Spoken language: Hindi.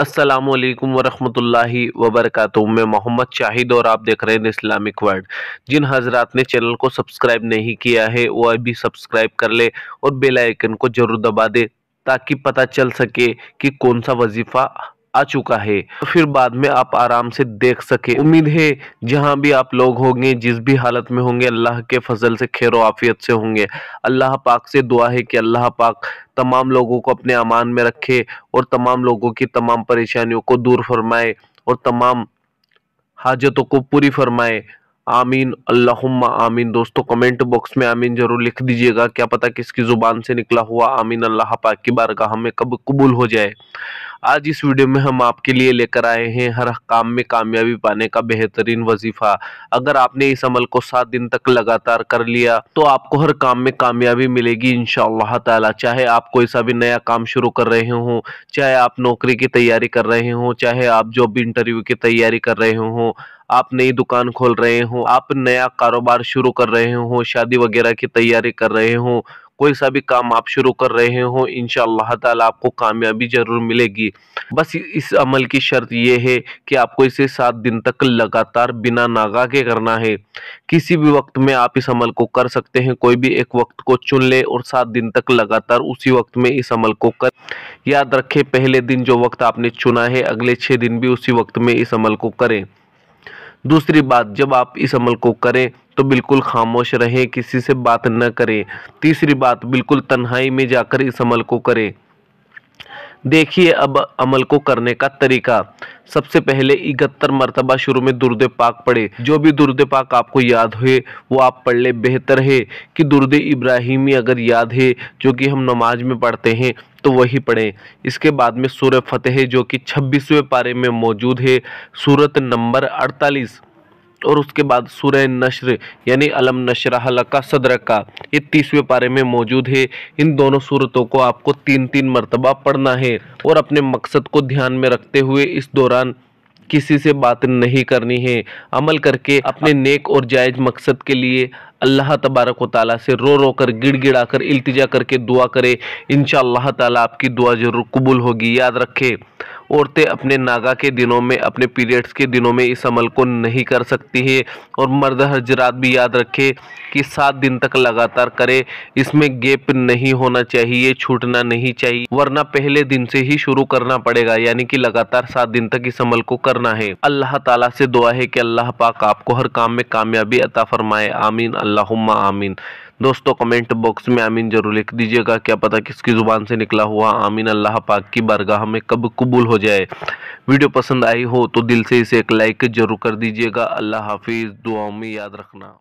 असलकम वरहमतुल्लाहि वबरकatuh मैं मोहम्मद शाहिद और आप देख रहे हैं इस्लामिक वर्ल्ड जिन हजरात ने चैनल को सब्सक्राइब नहीं किया है वो अभी सब्सक्राइब कर ले और बेल आइकन को ज़रूर दबा दे ताकि पता चल सके कि कौन सा वजीफ़ा आ चुका है तो फिर बाद में आप आराम से देख सके उम्मीद है जहां भी आप लोग होंगे जिस भी हालत में होंगे अल्लाह के फजल से खैर आफियत से होंगे अल्लाह पाक से दुआ है कि अल्लाह पाक तमाम लोगों को अपने अमान में रखे और तमाम लोगों की तमाम परेशानियों को दूर फरमाए और तमाम हाजतों को पूरी फरमाए आमीन अल्लाहुम्मा आमीन दोस्तों कमेंट बॉक्स में आमीन जरूर लिख दीजिएगा क्या पता किसकी ज़ुबान से निकला हुआ आमीन अल्लाह पाक की बारगाह में कब कबूल हो जाए आज इस वीडियो में हम आपके लिए लेकर आए हैं हर काम में कामयाबी पाने का बेहतरीन वजीफा अगर आपने इस अमल को सात दिन तक लगातार कर लिया तो आपको हर काम में कामयाबी मिलेगी इन ताला चाहे आप कोई सा भी नया काम शुरू कर रहे हो चाहे आप नौकरी की तैयारी कर रहे हो चाहे आप जॉब इंटरव्यू की तैयारी कर रहे हो आप नई दुकान खोल रहे हो आप नया कारोबार शुरू कर रहे हो शादी वगैरह की तैयारी कर रहे हो कोई सा भी काम आप शुरू कर रहे हो इन ताला आपको कामयाबी ज़रूर मिलेगी बस इस अमल की शर्त यह है कि आपको इसे सात दिन तक लगातार बिना नागा के करना है किसी भी वक्त में आप इस अमल को कर सकते हैं कोई भी एक वक्त को चुन ले और सात दिन तक लगातार उसी वक्त में इस अमल को कर याद रखें पहले दिन जो वक्त आपने चुना है अगले छह दिन भी उसी वक्त में इस अमल को करें दूसरी बात जब आप इस अमल को करें तो बिल्कुल खामोश रहें किसी से बात न करें तीसरी बात बिल्कुल तन्हाई में जाकर इस अमल को करें देखिए अब अमल को करने का तरीका सबसे पहले इकहत्तर मरतबा शुरू में दुर्द पाक पढ़े जो भी दुर्द पाक आपको याद हुए वो आप पढ़ ले बेहतर है कि दुर्द इब्राहिमी अगर याद है जो कि हम नमाज में पढ़ते हैं तो वही पढ़ें इसके बाद में सूर्य फतेह जो कि छब्बीसवें पारे में मौजूद है सूरत नंबर अड़तालीस और उसके बाद सूर्य नशर यानी अलम नशराहल का सदर का ये तीसवें पारे में मौजूद है इन दोनों सूरतों को आपको तीन तीन मरतबा पढ़ना है और अपने मकसद को ध्यान में रखते हुए इस दौरान किसी से बात नहीं करनी है अमल करके अपने नेक और जायज़ मकसद के लिए अल्लाह तबारक वाली से रो रो कर गिड़ गिड़ा कर करके दुआ करे इन ताला आपकी दुआ ज़रूर कबूल होगी याद रखें औरतें अपने नागा के दिनों में अपने पीरियड्स के दिनों में इस अमल को नहीं कर सकती है और मर्द हजरात भी याद रखे कि सात दिन तक लगातार करे इसमें गैप नहीं होना चाहिए छूटना नहीं चाहिए वरना पहले दिन से ही शुरू करना पड़ेगा यानी कि लगातार सात दिन तक इस अमल को करना है अल्लाह ताला से दुआ है कि अल्लाह पाक आपको हर काम में कामयाबी अता फरमाए आमीन अल्लाह आमीन दोस्तों कमेंट बॉक्स में आमीन जरूर लिख दीजिएगा क्या पता किसकी ज़ुबान से निकला हुआ आमीन अल्लाह पाक की बरगाह में कब कबूल हो जाए वीडियो पसंद आई हो तो दिल से इसे एक लाइक जरूर कर दीजिएगा अल्लाह हाफिज़ दुआओं में याद रखना